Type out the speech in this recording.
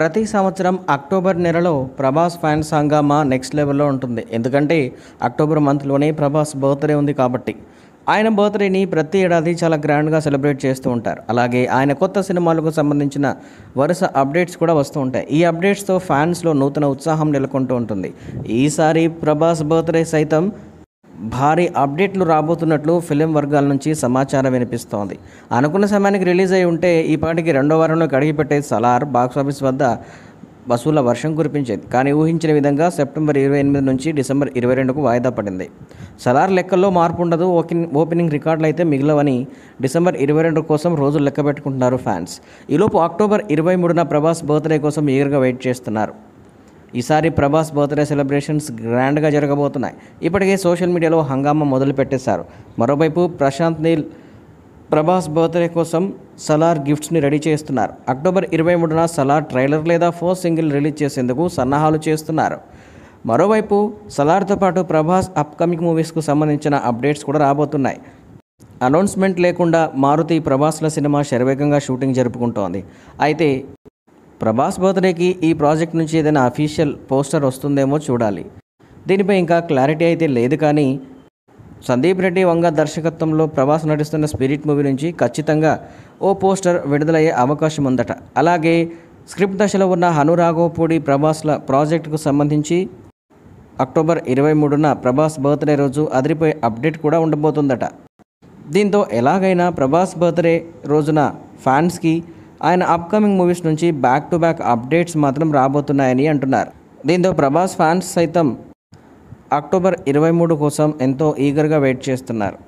ప్రతి సంవత్సరం అక్టోబర్ నెలలో ప్రభాస్ ఫ్యాన్ సంగమా నెక్స్ట్ లెవెల్లో ఉంటుంది ఎందుకంటే అక్టోబర్ మంత్లోనే ప్రభాస్ బర్త్డే ఉంది కాబట్టి ఆయన బర్త్డేని ప్రతి ఏడాది చాలా గ్రాండ్గా సెలబ్రేట్ చేస్తూ ఉంటారు అలాగే ఆయన కొత్త సినిమాలకు సంబంధించిన వరుస అప్డేట్స్ కూడా వస్తూ ఉంటాయి ఈ అప్డేట్స్తో ఫ్యాన్స్లో నూతన ఉత్సాహం నెలకొంటూ ఉంటుంది ఈసారి ప్రభాస్ బర్త్డే సైతం భారీ అప్డేట్లు రాబోతున్నట్లు ఫిలిం వర్గాల నుంచి సమాచారం వినిపిస్తోంది అనుకున్న సమయానికి రిలీజ్ అయి ఉంటే ఈ పాటికి రెండో వారంలో కడిగిపెట్టే సలార్ బాక్సాఫీస్ వద్ద వసూల వర్షం కురిపించేది కానీ ఊహించిన విధంగా సెప్టెంబర్ ఇరవై ఎనిమిది నుంచి డిసెంబర్ ఇరవై రెండుకు వాయిదా పడింది సలార్ లెక్కల్లో మార్పు ఉండదు ఓపెనింగ్ రికార్డులు అయితే మిగిలవని డిసెంబర్ ఇరవై రెండు కోసం రోజులు లెక్క పెట్టుకుంటున్నారు ఫ్యాన్స్ ఈలోపు అక్టోబర్ ఇరవై మూడున ప్రభాస్ బర్త్డే కోసం ఈగర్గా వెయిట్ చేస్తున్నారు ఈసారి ప్రభాస్ బర్త్డే సెలబ్రేషన్స్ గ్రాండ్గా జరగబోతున్నాయి ఇప్పటికే సోషల్ మీడియాలో హంగామా మొదలు పెట్టేశారు మరోవైపు ప్రశాంత్ నీల్ ప్రభాస్ బర్త్డే కోసం సలార్ గిఫ్ట్స్ని రెడీ చేస్తున్నారు అక్టోబర్ ఇరవై మూడున సలార్ ట్రైలర్ లేదా ఫోర్ సింగిల్ రిలీజ్ చేసేందుకు సన్నాహాలు చేస్తున్నారు మరోవైపు సలార్తో పాటు ప్రభాస్ అప్కమింగ్ మూవీస్కు సంబంధించిన అప్డేట్స్ కూడా రాబోతున్నాయి అనౌన్స్మెంట్ లేకుండా మారుతి ప్రభాస్ల సినిమా శరవేగంగా షూటింగ్ జరుపుకుంటోంది అయితే ప్రభాస్ బర్త్డేకి ఈ ప్రాజెక్ట్ నుంచి ఏదైనా అఫీషియల్ పోస్టర్ వస్తుందేమో చూడాలి దీనిపై ఇంకా క్లారిటీ అయితే లేదు కానీ సందీప్ రెడ్డి వంగ దర్శకత్వంలో ప్రభాస్ నటిస్తున్న స్పిరిట్ మూవీ నుంచి ఖచ్చితంగా ఓ పోస్టర్ విడుదలయ్యే అవకాశం ఉందట అలాగే స్క్రిప్ట్ దశలో ఉన్న హనురాఘోపూడి ప్రభాస్ల ప్రాజెక్టుకు సంబంధించి అక్టోబర్ ఇరవై మూడున ప్రభాస్ బర్త్డే రోజు అదిరిపోయే అప్డేట్ కూడా ఉండబోతుందట దీంతో ఎలాగైనా ప్రభాస్ బర్త్డే రోజున ఫ్యాన్స్కి ఆయన అప్కమింగ్ మూవీస్ నుంచి బ్యాక్ టు బ్యాక్ అప్డేట్స్ మాత్రం రాబోతున్నాయని అంటున్నారు దీంతో ప్రభాస్ ఫ్యాన్స్ సైతం అక్టోబర్ ఇరవై మూడు కోసం ఎంతో ఈగర్గా వెయిట్ చేస్తున్నారు